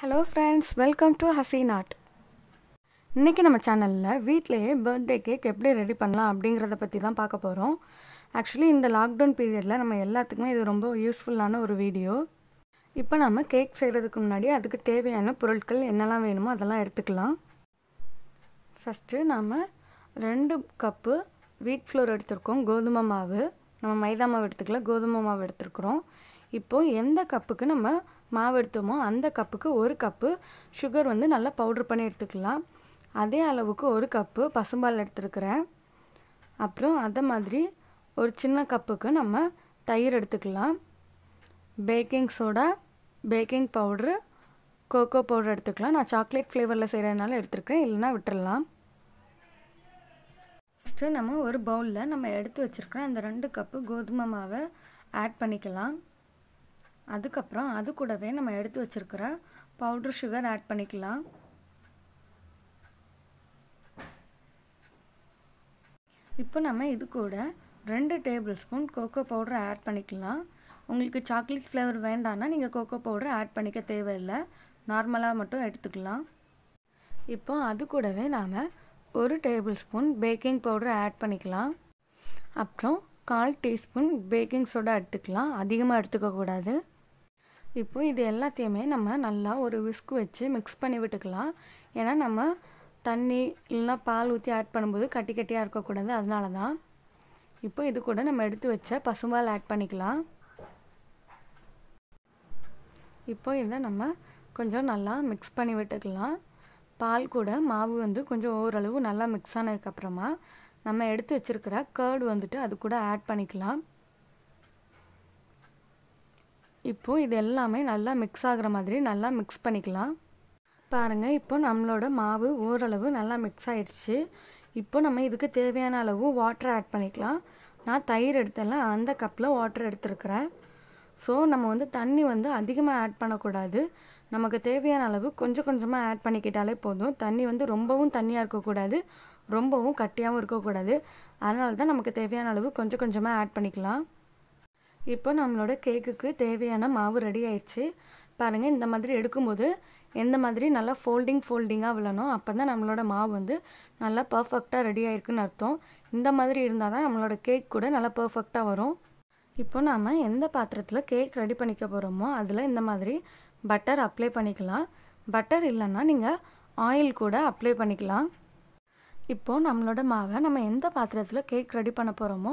hello friends welcome to Haseen art இன்றைக்கி நம்ம சேனலில் வீட்டிலையே பர்த்டே கேக் எப்படி ரெடி பண்ணலாம் அப்படிங்கிறத பற்றி தான் பார்க்க போகிறோம் ஆக்சுவலி இந்த லாக்டவுன் பீரியடில் நம்ம எல்லாத்துக்குமே இது ரொம்ப யூஸ்ஃபுல்லான ஒரு வீடியோ இப்போ நம்ம கேக் செய்கிறதுக்கு முன்னாடி அதுக்கு தேவையான பொருட்கள் என்னெல்லாம் வேணுமோ அதெல்லாம் எடுத்துக்கலாம் ஃபஸ்ட்டு நாம் ரெண்டு கப்பு வீட் ஃப்ளோர் எடுத்திருக்கோம் கோதுமை மாவு நம்ம மைதா மாவு எடுத்துக்கல கோதுமை மாவு எடுத்துருக்குறோம் இப்போது எந்த கப்புக்கு நம்ம மாவு எடுத்தோமோ அந்த கப்புக்கு ஒரு கப்பு சுகர் வந்து நல்லா பவுட்ரு பண்ணி எடுத்துக்கலாம் அதே அளவுக்கு ஒரு கப்பு பசும்பால் எடுத்துருக்கிறேன் அப்புறம் அதை மாதிரி ஒரு சின்ன கப்புக்கு நம்ம தயிர் எடுத்துக்கலாம் baking soda baking powder cocoa powder எடுத்துக்கலாம் நான் சாக்லேட் ஃப்ளேவரில் செய்கிறதுனால எடுத்துருக்கேன் இல்லைனா விட்டுடலாம் ஃபஸ்ட்டு நம்ம ஒரு பவுலில் நம்ம எடுத்து வச்சுருக்கிற அந்த ரெண்டு கப்பு கோதுமை மாவை ஆட் பண்ணிக்கலாம் அதுக்கப்புறம் அது கூடவே நம்ம எடுத்து வச்சுருக்கிற பவுட்ரு சுகர் ஆட் பண்ணிக்கலாம் இப்போ நம்ம இது கூட ரெண்டு டேபிள் ஸ்பூன் கோகோ பவுடரை ஆட் பண்ணிக்கலாம் உங்களுக்கு சாக்லேட் ஃப்ளேவர் வேண்டான்னா நீங்கள் கோகோ பவுடரை ஆட் பண்ணிக்க தேவையில்லை நார்மலாக மட்டும் எடுத்துக்கலாம் இப்போ அது கூடவே நாம் ஒரு டேபிள் ஸ்பூன் பேக்கிங் பவுடரை ஆட் பண்ணிக்கலாம் அப்புறம் கால் டீஸ்பூன் பேக்கிங் சோடா எடுத்துக்கலாம் அதிகமாக எடுத்துக்கக்கூடாது இப்போ இது எல்லாத்தையுமே நம்ம நல்லா ஒரு விஸ்க் வச்சு மிக்ஸ் பண்ணி விட்டுக்கலாம் ஏன்னா நம்ம தண்ணி இல்லைன்னா பால் ஊற்றி ஆட் பண்ணும்போது கட்டி கட்டியாக இருக்கக்கூடாது அதனால தான் இப்போ இது கூட நம்ம எடுத்து வச்ச பசும்பால் ஆட் பண்ணிக்கலாம் இப்போ இதை நம்ம கொஞ்சம் நல்லா மிக்ஸ் பண்ணி விட்டுக்கலாம் பால் கூட மாவு வந்து கொஞ்சம் ஓரளவு நல்லா மிக்ஸ் ஆனதுக்கப்புறமா நம்ம எடுத்து வச்சுருக்கிற கேர்டு வந்துட்டு அது கூட ஆட் பண்ணிக்கலாம் இப்போது இது எல்லாமே நல்லா மிக்ஸ் ஆகிற மாதிரி நல்லா மிக்ஸ் பண்ணிக்கலாம் பாருங்கள் இப்போ நம்மளோட மாவு ஓரளவு நல்லா மிக்ஸ் ஆயிடுச்சு இப்போ நம்ம இதுக்கு தேவையான அளவு வாட்டர் ஆட் பண்ணிக்கலாம் நான் தயிர் எடுத்தேன்ல அந்த கப்பில் வாட்டர் எடுத்துருக்கிறேன் ஸோ நம்ம வந்து தண்ணி வந்து அதிகமாக ஆட் பண்ணக்கூடாது நமக்கு தேவையான அளவு கொஞ்சம் கொஞ்சமாக ஆட் பண்ணிக்கிட்டாலே போதும் தண்ணி வந்து ரொம்பவும் தண்ணியாக இருக்கக்கூடாது ரொம்பவும் கட்டியாகவும் இருக்கக்கூடாது அதனால தான் நமக்கு தேவையான அளவு கொஞ்சம் கொஞ்சமாக ஆட் பண்ணிக்கலாம் இப்போ நம்மளோட கேக்குக்கு தேவையான மாவு ரெடி ஆயிடுச்சு பாருங்கள் இந்த மாதிரி எடுக்கும்போது எந்த மாதிரி நல்லா ஃபோல்டிங் ஃபோல்டிங்காக விழணும் அப்போ தான் நம்மளோட மாவு வந்து நல்லா பர்ஃபெக்டாக ரெடி ஆயிருக்குன்னு அர்த்தம் இந்த மாதிரி இருந்தால் தான் நம்மளோட கேக் கூட நல்லா பர்ஃபெக்டாக வரும் இப்போ நாம் எந்த பாத்திரத்தில் கேக் ரெடி பண்ணிக்க போகிறோமோ அதில் இந்த மாதிரி பட்டர் அப்ளை பண்ணிக்கலாம் பட்டர் இல்லைன்னா நீங்கள் ஆயில் கூட அப்ளை பண்ணிக்கலாம் இப்போது நம்மளோட மாவை நம்ம எந்த பாத்திரத்தில் கேக் ரெடி பண்ண போகிறோமோ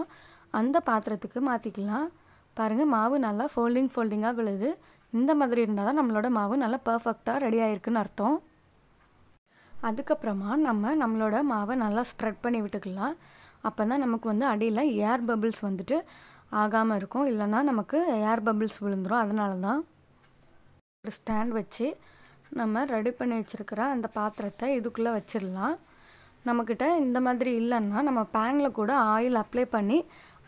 அந்த பாத்திரத்துக்கு மாற்றிக்கலாம் பாருங்கள் மாவு நல்லா ஃபோல்டிங் ஃபோல்டிங்காக விழுது இந்த மாதிரி இருந்தால் தான் நம்மளோட மாவு நல்லா பர்ஃபெக்டாக ரெடி ஆகிருக்குன்னு அர்த்தம் அதுக்கப்புறமா நம்ம நம்மளோட மாவை நல்லா ஸ்ப்ரெட் பண்ணி விட்டுக்கலாம் அப்போ தான் நமக்கு வந்து அடியில் ஏர் பபிள்ஸ் வந்துட்டு ஆகாமல் இருக்கும் இல்லைனா நமக்கு ஏர் பபிள்ஸ் விழுந்துடும் அதனால தான் ஒரு ஸ்டாண்ட் வச்சு நம்ம ரெடி பண்ணி வச்சுருக்கிற அந்த பாத்திரத்தை இதுக்குள்ளே வச்சிடலாம் நம்மக்கிட்ட இந்த மாதிரி இல்லைன்னா நம்ம பேனில் கூட ஆயில் அப்ளை பண்ணி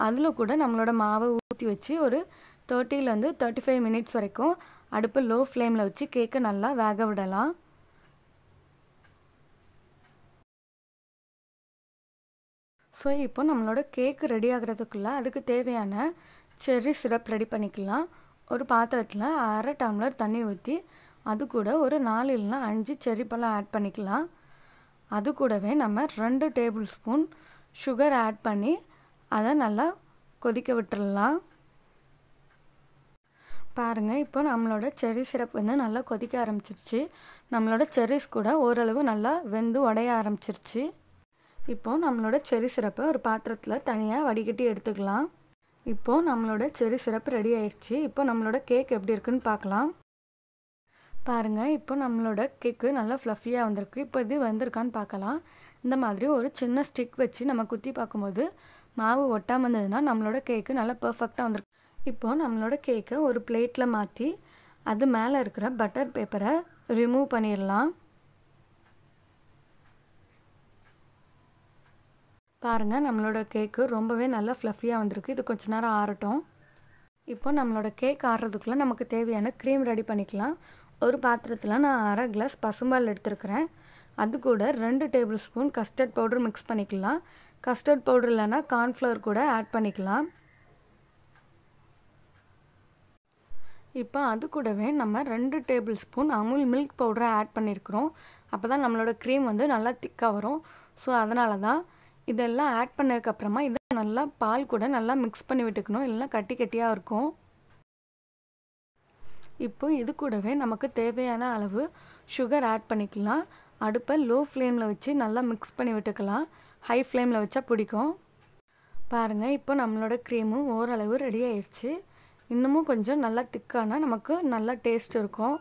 அதில் கூட நம்மளோட மாவு ஊற்றி வச்சு ஒரு தேர்ட்டிலேருந்து தேர்ட்டி ஃபைவ் மினிட்ஸ் வரைக்கும் அடுப்பு லோ ஃப்ளேமில் வச்சு கேக்கை நல்லா வேக விடலாம் ஸோ இப்போ நம்மளோட கேக்கு ரெடி ஆகிறதுக்குள்ளே அதுக்கு தேவையான செர்ரி சிரப் ரெடி பண்ணிக்கலாம் ஒரு பாத்திரத்தில் அரை டம்ளர் தண்ணி ஊற்றி அது கூட ஒரு நாலு இல்லைனா அஞ்சு செர்ரி பழம் ஆட் பண்ணிக்கலாம் அது கூடவே நம்ம ரெண்டு டேபிள் ஸ்பூன் சுகர் ஆட் பண்ணி அதை நல்லா கொதிக்க விட்டுடலாம் பாருங்கள் இப்போ நம்மளோட செரி சிரப் வந்து நல்லா கொதிக்க ஆரம்பிச்சிருச்சு நம்மளோட செரிஸ் கூட ஓரளவு நல்லா வெந்து உடைய ஆரம்பிச்சிருச்சு இப்போது நம்மளோட செரி சிரப்பை ஒரு பாத்திரத்தில் தனியாக வடிகட்டி எடுத்துக்கலாம் இப்போது நம்மளோட செரி சிரப் ரெடி ஆயிடுச்சு இப்போ நம்மளோட கேக் எப்படி இருக்குன்னு பார்க்கலாம் பாருங்கள் இப்போ நம்மளோட கேக்கு நல்லா ஃப்ளஃபியாக வந்திருக்கு இப்போ இது வந்திருக்கான்னு பார்க்கலாம் இந்த மாதிரி ஒரு சின்ன ஸ்டிக் வச்சு நம்ம குத்தி பார்க்கும்போது மாவு ஒட்டாமல் இருந்ததுன்னா நம்மளோட கேக்கு நல்லா பர்ஃபெக்டாக வந்திருக்கு இப்போது நம்மளோட கேக்கை ஒரு பிளேட்டில் மாற்றி அது மேலே இருக்கிற பட்டர் பேப்பரை ரிமூவ் பண்ணிடலாம் பாருங்கள் நம்மளோட கேக்கு ரொம்பவே நல்லா ஃப்ளஃபியாக வந்திருக்கு இது கொஞ்ச நேரம் ஆறட்டும் இப்போ நம்மளோட கேக் ஆடுறதுக்குள்ளே நமக்கு தேவையான க்ரீம் ரெடி பண்ணிக்கலாம் ஒரு பாத்திரத்தில் நான் அரை கிளாஸ் பசும்பால் எடுத்துருக்குறேன் அது கூட ரெண்டு tablespoon custard powder mix பண்ணிக்கலாம் கஸ்டர்ட் பவுடர் இல்லைன்னா கார்ன்ஃப்ளவர் கூட ஆட் பண்ணிக்கலாம் இப்போ அது கூடவே நம்ம ரெண்டு டேபிள் ஸ்பூன் அமுல் மில்க் பவுடரை ஆட் பண்ணியிருக்கிறோம் அப்போ தான் நம்மளோட க்ரீம் வந்து நல்லா திக்காக வரும் ஸோ அதனால தான் இதெல்லாம் ஆட் பண்ணதுக்கப்புறமா இதை நல்லா பால் கூட நல்லா மிக்ஸ் பண்ணி விட்டுக்கணும் இல்லைனா கட்டி கட்டியாக இருக்கும் இப்போ இது கூடவே நமக்கு தேவையான அளவு சுகர் ஆட் பண்ணிக்கலாம் அடுப்பை லோ ஃப்ளேமில் வச்சு நல்லா மிக்ஸ் பண்ணி விட்டுக்கலாம் ஹை ஃப்ளேமில் வச்சா பிடிக்கும் பாருங்கள் இப்போ நம்மளோட க்ரீமும் ஓரளவு ரெடி ஆயிடுச்சு இன்னமும் கொஞ்சம் நல்லா திக்கானால் நமக்கு நல்லா டேஸ்ட் இருக்கும்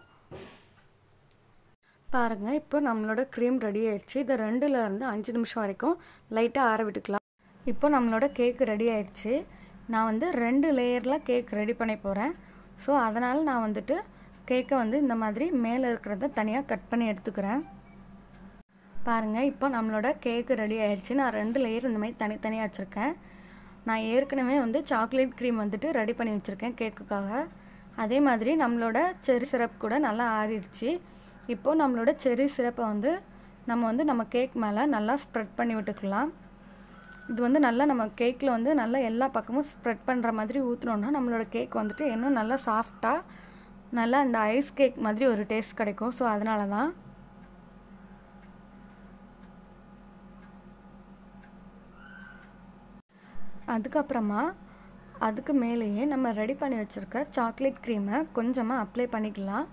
பாருங்கள் இப்போ நம்மளோட க்ரீம் ரெடி ஆயிடுச்சு இதை இருந்து அஞ்சு நிமிஷம் வரைக்கும் லைட்டாக ஆற விட்டுக்கலாம் இப்போ நம்மளோட கேக் ரெடி ஆயிடுச்சு நான் வந்து ரெண்டு லேயரில் கேக் ரெடி பண்ணி போகிறேன் ஸோ அதனால் நான் வந்துட்டு கேக்கை வந்து இந்த மாதிரி மேலே இருக்கிறத தனியாக கட் பண்ணி எடுத்துக்கிறேன் பாருங்கள் இப்போ நம்மளோட கேக்கு ரெடி ஆயிடுச்சு நான் ரெண்டு லேயர் இந்த மாதிரி தனித்தனியாக வச்சுருக்கேன் நான் ஏற்கனவே வந்து சாக்லேட் க்ரீம் வந்துட்டு ரெடி பண்ணி வச்சுருக்கேன் கேக்குக்காக அதே மாதிரி நம்மளோட செரி சிரப் கூட நல்லா ஆறிடுச்சு இப்போது நம்மளோட செரி சிரப்பை வந்து நம்ம வந்து நம்ம கேக் மேலே நல்லா ஸ்ப்ரெட் பண்ணி விட்டுக்கலாம் இது வந்து நல்லா நம்ம கேக்கில் வந்து நல்லா எல்லா பக்கமும் ஸ்ப்ரெட் பண்ணுற மாதிரி ஊற்றினோன்னா நம்மளோட கேக் வந்துட்டு இன்னும் நல்லா சாஃப்டாக நல்லா அந்த ஐஸ் கேக் மாதிரி ஒரு டேஸ்ட் கிடைக்கும் ஸோ அதனால தான் அதுக்கப்புறமா அதுக்கு மேலேயே நம்ம ரெடி பண்ணி வச்சுருக்க சாக்லேட் க்ரீமை கொஞ்சமாக அப்ளை பண்ணிக்கலாம்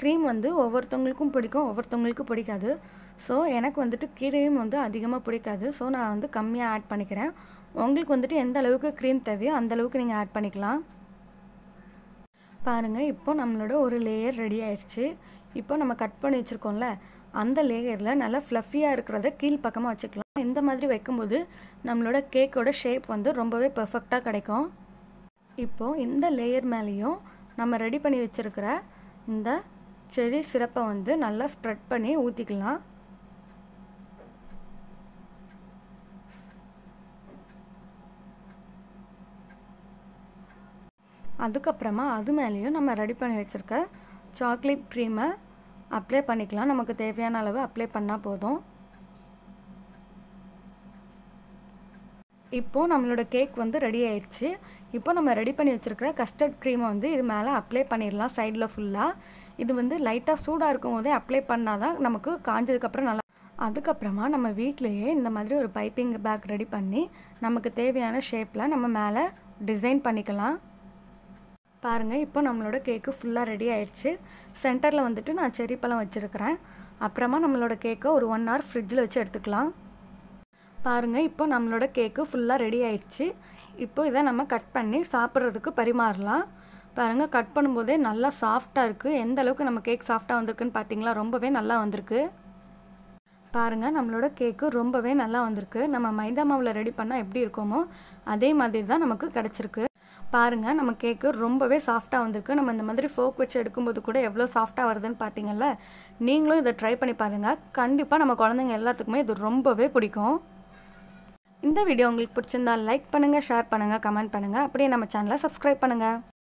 க்ரீம் வந்து ஒவ்வொருத்தவங்களுக்கும் பிடிக்கும் ஒவ்வொருத்தவங்களுக்கும் பிடிக்காது ஸோ எனக்கு வந்துட்டு க்ரீம் வந்து அதிகமாக பிடிக்காது ஸோ நான் வந்து கம்மியாக ஆட் பண்ணிக்கிறேன் உங்களுக்கு வந்துட்டு எந்த அளவுக்கு க்ரீம் தேவையோ அந்த அளவுக்கு நீங்கள் ஆட் பண்ணிக்கலாம் பாருங்கள் இப்போ நம்மளோட ஒரு லேயர் ரெடி ஆயிடுச்சு இப்போ நம்ம கட் பண்ணி வச்சுருக்கோம்ல அந்த லேயரில் நல்லா ஃப்ளஃபியாக இருக்கிறத கீழ் பக்கமாக வச்சுக்கலாம் இந்த மாதிரி வைக்கும்போது நம்மளோட கேக்கோட ஷேப் வந்து ரொம்பவே பர்ஃபெக்டாக கிடைக்கும் இப்போது இந்த லேயர் மேலேயும் நம்ம ரெடி பண்ணி வச்சுருக்கிற இந்த செடி சிறப்பை வந்து நல்லா ஸ்ப்ரெட் பண்ணி ஊற்றிக்கலாம் அதுக்கப்புறமா அது மேலேயும் நம்ம ரெடி பண்ணி வச்சுருக்க சாக்லேட் க்ரீமை அப்ளை பண்ணிக்கலாம் நமக்கு தேவையான அளவு அப்ளை பண்ணால் போதும் இப்போது நம்மளோட கேக் வந்து ரெடி ஆயிடுச்சு இப்போ நம்ம ரெடி பண்ணி வச்சுருக்கிற கஸ்டர்ட் க்ரீமை வந்து இது மேலே அப்ளை பண்ணிடலாம் சைடில் ஃபுல்லாக இது வந்து லைட்டாக சூடாக இருக்கும் போதே அப்ளை பண்ணால் தான் நமக்கு காஞ்சதுக்கப்புறம் நல்லா அதுக்கப்புறமா நம்ம வீட்லேயே இந்த மாதிரி ஒரு பைப்பிங் பேக் ரெடி பண்ணி நமக்கு தேவையான ஷேப்பில் நம்ம மேலே டிசைன் பண்ணிக்கலாம் பாருங்கள் இப்போ நம்மளோட கேக்கு ஃபுல்லாக ரெடி ஆயிடுச்சு சென்டரில் வந்துட்டு நான் செரி பழம் வச்சுருக்கிறேன் அப்புறமா நம்மளோட கேக்கை ஒரு ஒன் ஹவர் ஃப்ரிட்ஜில் வச்சு எடுத்துக்கலாம் பாருங்கள் இப்போ நம்மளோட கேக்கு ஃபுல்லாக ரெடி ஆயிடுச்சு இப்போ இதை நம்ம கட் பண்ணி சாப்பிட்றதுக்கு பரிமாறலாம் பாருங்கள் கட் பண்ணும்போதே நல்லா சாஃப்டாக இருக்குது எந்த அளவுக்கு நம்ம கேக் சாஃப்டாக வந்திருக்குன்னு பார்த்தீங்களா ரொம்பவே நல்லா வந்திருக்கு பாருங்கள் நம்மளோட கேக்கு ரொம்பவே நல்லா வந்திருக்கு நம்ம மைதா மாவில் ரெடி பண்ணால் எப்படி இருக்கோமோ அதே மாதிரி தான் நமக்கு கிடச்சிருக்கு பாருங்கள் நம்ம கேக்கு ரொம்பவே சாஃப்டாக வந்திருக்கு நம்ம இந்த மாதிரி ஃபோக் வச்சு எடுக்கும்போது கூட எவ்வளோ சாஃப்டாக வருதுன்னு பார்த்தீங்கல்ல நீங்களும் இதை ட்ரை பண்ணி பாருங்கள் கண்டிப்பாக நம்ம குழந்தைங்க எல்லாத்துக்குமே இது ரொம்பவே பிடிக்கும் இந்த வீடியோ உங்களுக்கு பிடிச்சிருந்தால் லைக் பண்ணுங்கள் ஷேர் பண்ணுங்கள் கமெண்ட் பண்ணுங்கள் அப்படியே நம்ம சேனலை சப்ஸ்கிரைப் பண்ணுங்கள்